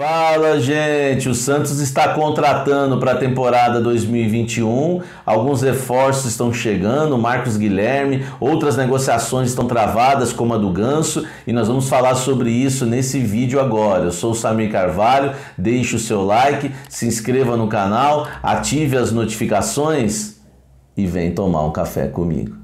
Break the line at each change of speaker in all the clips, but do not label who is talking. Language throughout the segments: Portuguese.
Fala, gente! O Santos está contratando para a temporada 2021. Alguns reforços estão chegando, Marcos Guilherme, outras negociações estão travadas, como a do Ganso, e nós vamos falar sobre isso nesse vídeo agora. Eu sou o Samir Carvalho, deixe o seu like, se inscreva no canal, ative as notificações e vem tomar um café comigo.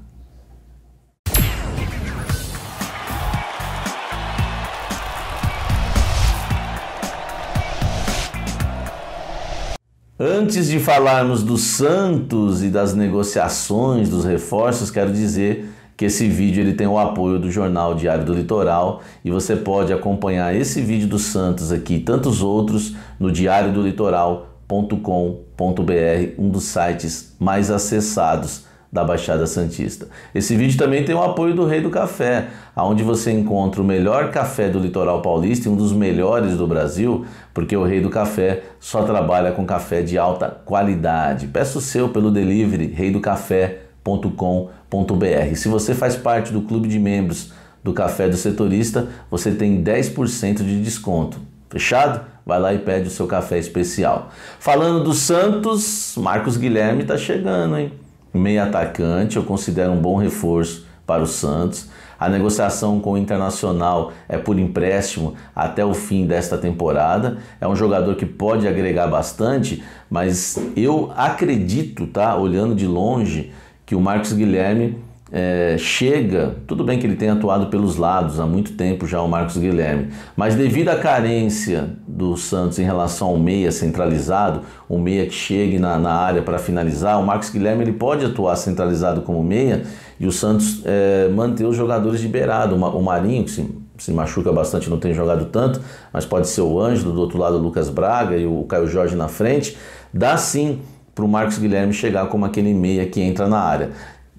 Antes de falarmos dos santos e das negociações, dos reforços, quero dizer que esse vídeo ele tem o apoio do jornal Diário do Litoral e você pode acompanhar esse vídeo dos Santos aqui e tantos outros no diariodolitoral.com.br, um dos sites mais acessados da Baixada Santista. Esse vídeo também tem o apoio do Rei do Café, aonde você encontra o melhor café do litoral paulista e um dos melhores do Brasil, porque o Rei do Café só trabalha com café de alta qualidade. Peça o seu pelo delivery reidocafé.com.br. Se você faz parte do clube de membros do Café do Setorista, você tem 10% de desconto. Fechado? Vai lá e pede o seu café especial. Falando do Santos, Marcos Guilherme está chegando, hein? meio atacante, eu considero um bom reforço para o Santos. A negociação com o Internacional é por empréstimo até o fim desta temporada. É um jogador que pode agregar bastante, mas eu acredito, tá, olhando de longe, que o Marcos Guilherme é, chega, tudo bem que ele tem atuado pelos lados há muito tempo já o Marcos Guilherme, mas devido à carência do Santos em relação ao meia centralizado, o meia que chegue na, na área para finalizar, o Marcos Guilherme ele pode atuar centralizado como meia e o Santos é, manter os jogadores de beirado, o Marinho que se, se machuca bastante, não tem jogado tanto, mas pode ser o Ângelo, do outro lado o Lucas Braga e o Caio Jorge na frente, dá sim para o Marcos Guilherme chegar como aquele meia que entra na área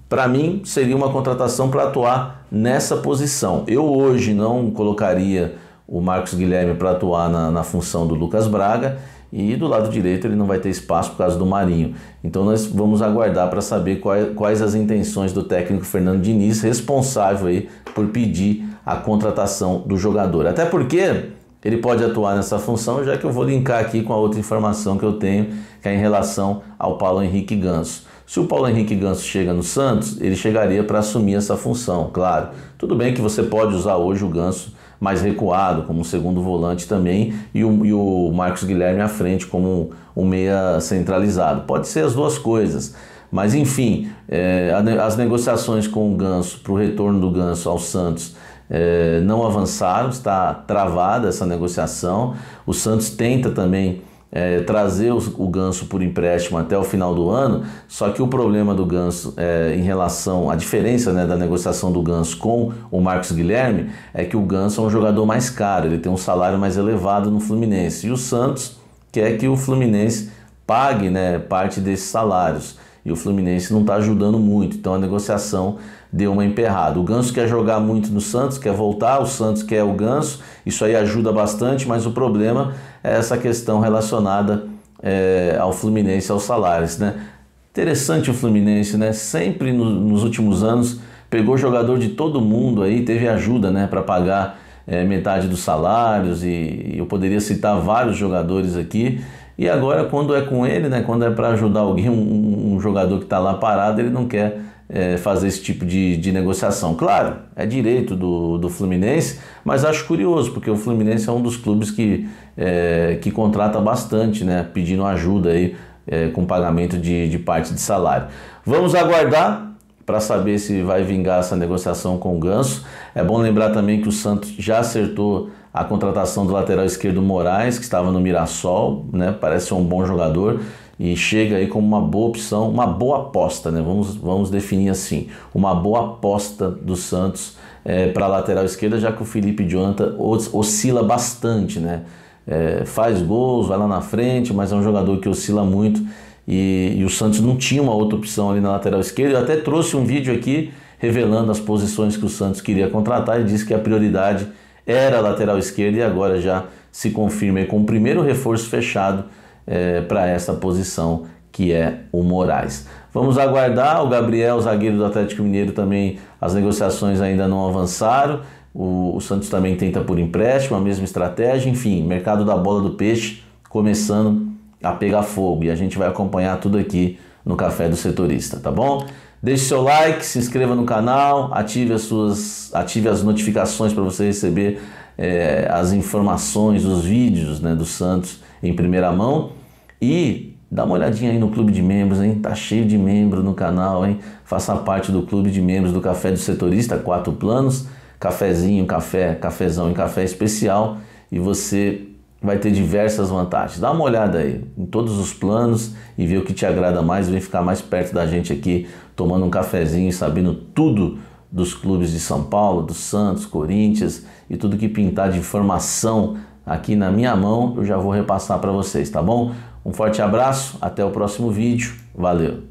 para mim seria uma contratação para atuar nessa posição. Eu hoje não colocaria o Marcos Guilherme para atuar na, na, função do Lucas Braga e do lado direito ele não vai ter espaço por causa do Marinho. Então nós vamos aguardar para saber quais, quais as intenções do técnico Fernando Diniz, responsável aí por pedir a contratação do jogador. Até porque ele pode atuar nessa função, já que eu vou linkar aqui com a outra informação que eu tenho, que é em relação ao Paulo Henrique Ganso. Se o Paulo Henrique Ganso chega no Santos, ele chegaria para assumir essa função, claro. Tudo bem que você pode usar hoje o Ganso mais recuado, como um segundo volante também, e o, e o Marcos Guilherme à frente como um, um meia centralizado. Pode ser as duas coisas. Mas enfim, é, as negociações com o Ganso, para o retorno do Ganso ao Santos, é, não avançaram, está travada essa negociação. O Santos tenta também é, trazer o, o, Ganso por empréstimo até o final do ano, só que o problema do Ganso é, em relação à diferença né, da negociação do Ganso com o Marcos Guilherme é que o Ganso é um jogador mais caro, ele tem um salário mais elevado no Fluminense e o Santos quer que o Fluminense pague né, parte desses salários e o Fluminense não está ajudando muito, então a negociação deu uma emperrada. O Ganso quer jogar muito no Santos, quer voltar, o Santos quer o Ganso, isso aí ajuda bastante, mas o problema é essa questão relacionada é, ao Fluminense, aos salários, né? Interessante o Fluminense, né? Sempre no, nos últimos anos pegou jogador de todo mundo aí, teve ajuda, né, para pagar é, metade dos salários e, eu poderia citar vários jogadores aqui. E agora quando é com ele, né, quando é para ajudar alguém, um, um jogador que está lá parado, ele não quer é, fazer esse tipo de, de negociação. Claro, é direito do, do Fluminense, mas acho curioso, porque o Fluminense é um dos clubes que, é, que contrata bastante, né, pedindo ajuda aí, é, com pagamento de, de parte de salário. Vamos aguardar para saber se vai vingar essa negociação com o Ganso. É bom lembrar também que o Santos já acertou a contratação do lateral esquerdo Moraes, que estava no Mirassol, né? parece ser um bom jogador e chega aí como uma boa opção, uma boa aposta, né? Vamos, vamos definir assim, uma boa aposta do Santos é, para a lateral esquerda, já que o Felipe Jonathan os, oscila bastante, né? É, faz gols, vai lá na frente, mas é um jogador que oscila muito e, e o Santos não tinha uma outra opção ali na lateral esquerda. Eu até trouxe um vídeo aqui revelando as posições que o Santos queria contratar e disse que a prioridade era a lateral esquerda e agora já se confirma com o primeiro reforço fechado é, para essa posição que é o Moraes. Vamos aguardar, o Gabriel, zagueiro do Atlético Mineiro, também as negociações ainda não avançaram. O, o Santos também tenta por empréstimo, a mesma estratégia. Enfim, mercado da bola do peixe começando a pegar fogo e a gente vai acompanhar tudo aqui no Café do Setorista, tá bom? Deixe seu like, se inscreva no canal, ative as suas, ative as notificações para você receber é, as informações, os vídeos né, do Santos em primeira mão. E dá uma olhadinha aí no clube de membros, hein? Tá cheio de membro no canal, hein? Faça parte do clube de membros do Café do Setorista, quatro planos, cafezinho, café, cafezão e café especial, e você vai ter diversas vantagens. Dá uma olhada aí em todos os planos e vê o que te agrada mais, vem ficar mais perto da gente aqui, tomando um cafezinho e sabendo tudo dos clubes de São Paulo, do Santos, Corinthians e tudo que pintar de informação aqui na minha mão, eu já vou repassar para vocês, tá bom? Um forte abraço, até o próximo vídeo. Valeu!